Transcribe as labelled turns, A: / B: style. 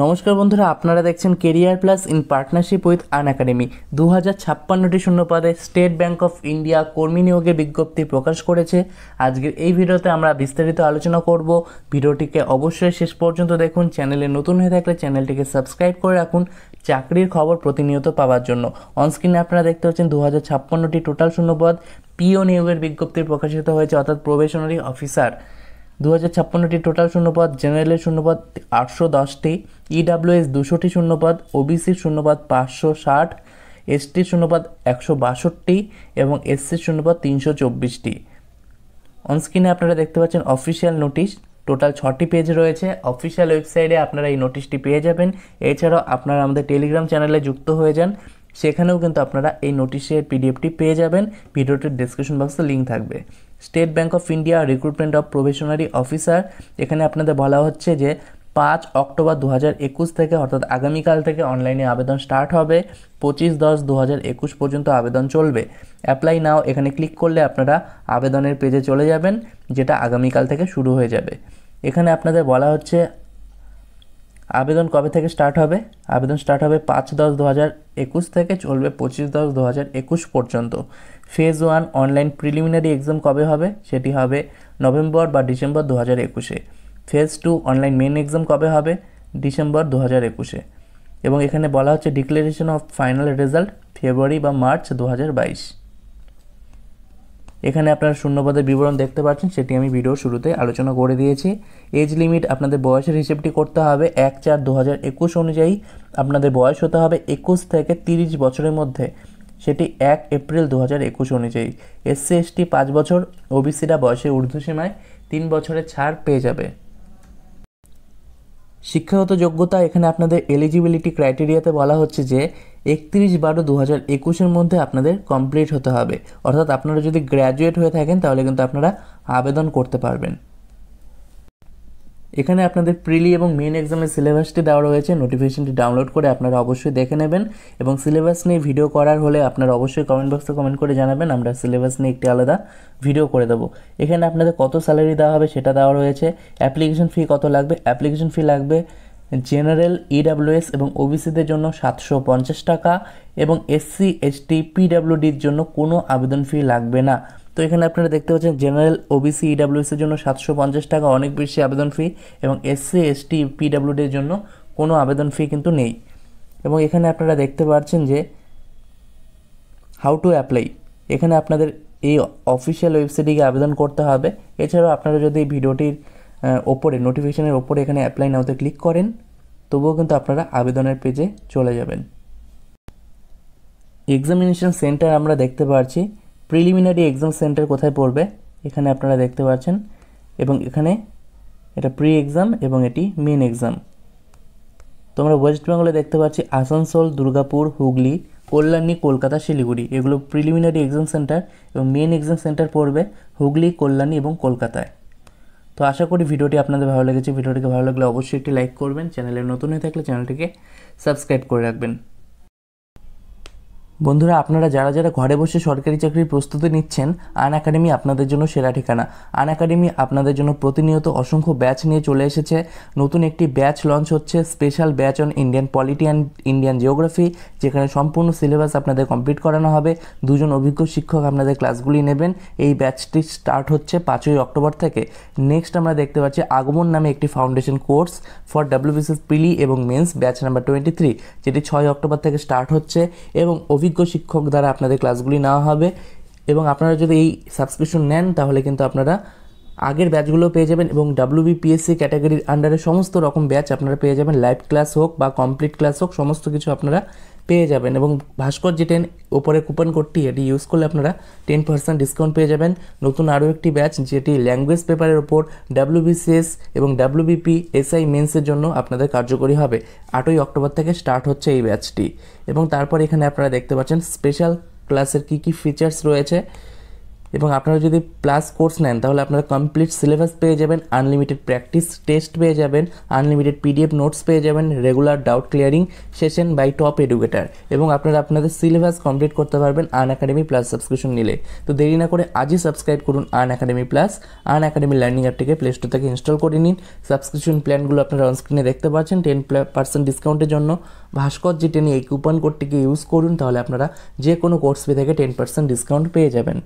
A: নমস্কার বন্ধুরা আপনারা দেখছেন Career Plus in partnership with Unacademy দু হাজার ছাপ্পান্নটি শূন্যপদে স্টেট ব্যাঙ্ক অফ ইন্ডিয়া কর্মী নিয়োগের বিজ্ঞপ্তি প্রকাশ করেছে আজকের এই ভিডিওতে আমরা বিস্তারিত আলোচনা করব ভিডিওটিকে অবশ্যই শেষ পর্যন্ত দেখুন চ্যানেলে নতুন হয়ে থাকলে চ্যানেলটিকে সাবস্ক্রাইব করে রাখুন চাকরির খবর প্রতিনিয়ত পাওয়ার জন্য অনস্ক্রিনে আপনারা দেখতে পাচ্ছেন দু হাজার ছাপ্পান্নটি টোটাল শূন্যপদ পিও নিয়োগের বিজ্ঞপ্তি প্রকাশিত হয়েছে অর্থাৎ প্রবেশনারি অফিসার দু হাজার ছাপ্পান্নটি টোটাল শূন্যপদ জেনারেলের শূন্যপদ আটশো দশটি ইডাব্লিউএস e দুশোটি শূন্যপদ ওবিসির শূন্যপদ পাঁচশো ষাট এসটির শূন্যপদ একশো বাষট্টি এবং এসসির শূন্যপদ তিনশো চব্বিশটি অনস্ক্রিনে আপনারা দেখতে পাচ্ছেন অফিসিয়াল নোটিশ টোটাল ছটি পেজ রয়েছে অফিসিয়াল ওয়েবসাইটে আপনারা এই নোটিশটি পেয়ে যাবেন এছাড়াও আপনারা আমাদের টেলিগ্রাম চ্যানেলে যুক্ত হয়ে যান সেখানেও কিন্তু আপনারা এই নোটিশের পিডিএফটি পেয়ে যাবেন ভিডিওটির ডিসক্রিপশন বক্সে লিঙ্ক থাকবে State Bank of India recruitment of probationary officer এখানে আপনাদের বলা হচ্ছে যে পাঁচ অক্টোবর দু থেকে অর্থাৎ আগামীকাল থেকে অনলাইনে আবেদন স্টার্ট হবে পঁচিশ দশ দু পর্যন্ত আবেদন চলবে অ্যাপ্লাই নাও এখানে ক্লিক করলে আপনারা আবেদনের পেজে চলে যাবেন যেটা আগামীকাল থেকে শুরু হয়ে যাবে এখানে আপনাদের বলা হচ্ছে আবেদন কবে থেকে স্টার্ট হবে আবেদন স্টার্ট হবে পাঁচ দশ দু থেকে চলবে পঁচিশ দশ দু পর্যন্ত phase one online preliminary exam কবে হবে সেটি হবে নভেম্বর বা ডিসেম্বর দু হাজার একুশে phase two online main exam কবে হবে ডিসেম্বর দু হাজার একুশে এবং এখানে বলা হচ্ছে declaration of final result February বা মার্চ দু হাজার বাইশ এখানে আপনারা শূন্যপদের বিবরণ দেখতে পাচ্ছেন সেটি আমি ভিডিও শুরুতে আলোচনা করে দিয়েছি এজ লিমিট আপনাদের বয়সের হিসেবটি করতে হবে এক চার দু হাজার একুশ অনুযায়ী আপনাদের বয়স হতে হবে একুশ থেকে তিরিশ বছরের মধ্যে সেটি এক এপ্রিল দু হাজার একুশ অনুযায়ী এসসি এসটি পাঁচ বছর ওবিসিরা বয়সে ঊর্ধ্বসীমায় তিন বছরের ছাড় পেয়ে যাবে শিক্ষাগত যোগ্যতা এখানে আপনাদের এলিজিবিলিটি ক্রাইটেরিয়াতে বলা হচ্ছে যে একত্রিশ বারো দু হাজার একুশের মধ্যে আপনাদের কমপ্লিট হতে হবে অর্থাৎ আপনারা যদি গ্র্যাজুয়েট হয়ে থাকেন তাহলে কিন্তু আপনারা আবেদন করতে পারবেন এখানে আপনাদের প্রিলি এবং মেন এক্সামের সিলেবাসটি দেওয়া রয়েছে নোটিফিকেশনটি ডাউনলোড করে আপনারা অবশ্যই দেখে নেবেন এবং সিলেবাস নিয়ে ভিডিও করার হলে আপনারা অবশ্যই কমেন্ট বক্সে কমেন্ট করে জানাবেন আমরা সিলেবাস নিয়ে একটি আলাদা ভিডিও করে দেবো এখানে আপনাদের কত স্যালারি দেওয়া হবে সেটা দেওয়া রয়েছে অ্যাপ্লিকেশন ফি কত লাগবে অ্যাপ্লিকেশন ফি লাগবে জেনারেল ইডাব্লিউএস e এবং ওবিসিদের জন্য সাতশো পঞ্চাশ টাকা এবং এসসি এসটি পিডাব্লিউডির জন্য কোনো আবেদন ফি লাগবে না তো এখানে আপনারা দেখতে পাচ্ছেন জেনারেল ওবিসি ইডাব্লিউএসের e জন্য সাতশো পঞ্চাশ টাকা অনেক বেশি আবেদন ফি এবং এসসি এসটি পিডাব্লিউডির জন্য কোনো আবেদন ফি কিন্তু নেই এবং এখানে আপনারা দেখতে পাচ্ছেন যে হাউ টু অ্যাপ্লাই এখানে আপনাদের এই অফিসিয়াল ওয়েবসাইটে গিয়ে আবেদন করতে হবে এছাড়াও আপনারা যদি এই ভিডিওটির ওপরে নোটিফিকেশানের ওপরে এখানে অ্যাপ্লাই নাওতে ক্লিক করেন তবুও কিন্তু আপনারা আবেদনের পেজে চলে যাবেন এক্সামিনেশন সেন্টার আমরা দেখতে পাচ্ছি প্রিলিমিনারি এক্সাম সেন্টার কোথায় পড়বে এখানে আপনারা দেখতে পাচ্ছেন এবং এখানে এটা প্রি এক্সাম এবং এটি মেন এক্সাম তোমরা ওয়েস্ট বেঙ্গলে দেখতে পাচ্ছি আসানসোল দুর্গাপুর হুগলি কল্যাণী কলকাতা শিলিগুড়ি এগুলো প্রিলিমিনারি এক্সাম সেন্টার এবং মেন এক্সাম সেন্টার পড়বে হুগলি কল্যাণী এবং কলকাতায় তো আশা করি ভিডিওটি আপনাদের ভালো লেগেছে ভিডিওটিকে ভালো লাগলে অবশ্যই একটি লাইক করবেন চ্যানেলে নতুন হয়ে থাকলে চ্যানেলটিকে সাবস্ক্রাইব করে রাখবেন বন্ধুরা আপনারা যারা যারা ঘরে বসে সরকারি চাকরির প্রস্তুতি নিচ্ছেন আন একাডেমি আপনাদের জন্য সেরা ঠিকানা আন একাডেমি আপনাদের জন্য প্রতিনিয়ত অসংখ্য ব্যাচ নিয়ে চলে এসেছে নতুন একটি ব্যাচ লঞ্চ হচ্ছে special batch on Indian polity and Indian geography যেখানে সম্পূর্ণ সিলেবাস আপনাদের কমপ্লিট করানো হবে দুজন অভিজ্ঞ শিক্ষক আপনাদের ক্লাসগুলি নেবেন এই ব্যাচটি স্টার্ট হচ্ছে পাঁচই অক্টোবর থেকে নেক্সট আমরা দেখতে পাচ্ছি আগমন নামে একটি ফাউন্ডেশন কোর্স ফর ডাব্লিউবিসিএস পিলি এবং mains batch number twenty three যেটি ছয় অক্টোবর থেকে স্টার্ট হচ্ছে এবং অভিজ্ঞ অভিজ্ঞ শিক্ষক দ্বারা আপনাদের ক্লাসগুলি নেওয়া হবে এবং আপনারা যদি এই সাবস্ক্রিপশন নেন তাহলে কিন্তু আপনারা আগের ব্যাচগুলো পেয়ে যাবেন এবং বিপিএসসি ক্যাটাগরির আন্ডারে সমস্ত রকম ব্যাচ আপনারা পেয়ে যাবেন লাইভ ক্লাস হোক বা কমপ্লিট ক্লাস হোক সমস্ত কিছু আপনারা পেয়ে যাবেন এবং ভাস্কর যে টেন ওপরের কুপন কোডটি এটি ইউজ করলে আপনারা টেন পার্সেন্ট ডিসকাউন্ট পেয়ে যাবেন নতুন আরও একটি ব্যাচ যেটি ল্যাঙ্গুয়েজ পেপারের ওপর ডাব্লিউবিসিএস এবং ডাব্লিউবিপি এসআই মেন্সের জন্য আপনাদের কার্যকরী হবে আটই অক্টোবর থেকে স্টার্ট হচ্ছে এই ব্যাচটি এবং তারপর এখানে আপনারা দেখতে পাচ্ছেন স্পেশাল ক্লাসের কী কী ফিচার্স রয়েছে এবং আপনারা যদি প্লাস কোর্স নেন তাহলে আপনারা কমপ্লিট সিলেবাস পেয়ে যাবেন আনলিমিটেড প্র্যাকটিস টেস্ট পেয়ে যাবেন আনলিমিটেড পিডিএফ নোটস পেয়ে যাবেন regular doubt clearing session by top educator এবং আপনারা আপনাদের সিলেবাস কমপ্লিট করতে পারবেন আন একাডেমি প্লাস সাবস্ক্রিপশন নিলে তো দেরি না করে আজই সাবস্ক্রাইব করুন Unacademy plus Unacademy learning অ্যাপটিকে প্লে স্টোর থেকে ইনস্টল করে নিন সাবস্ক্রিপশন প্ল্যানগুলো আপনারা অনস্ক্রিনে দেখতে পাচ্ছেন টেন পার্সেন্ট ডিসকাউন্টের জন্য ভাস্কর জিটেনি এই কুপন কোডটিকে ইউজ করুন তাহলে আপনারা যে কোনো কোর্স ফি থেকে টেন পার্সেন্ট ডিসকাউন্ট পেয়ে যাবেন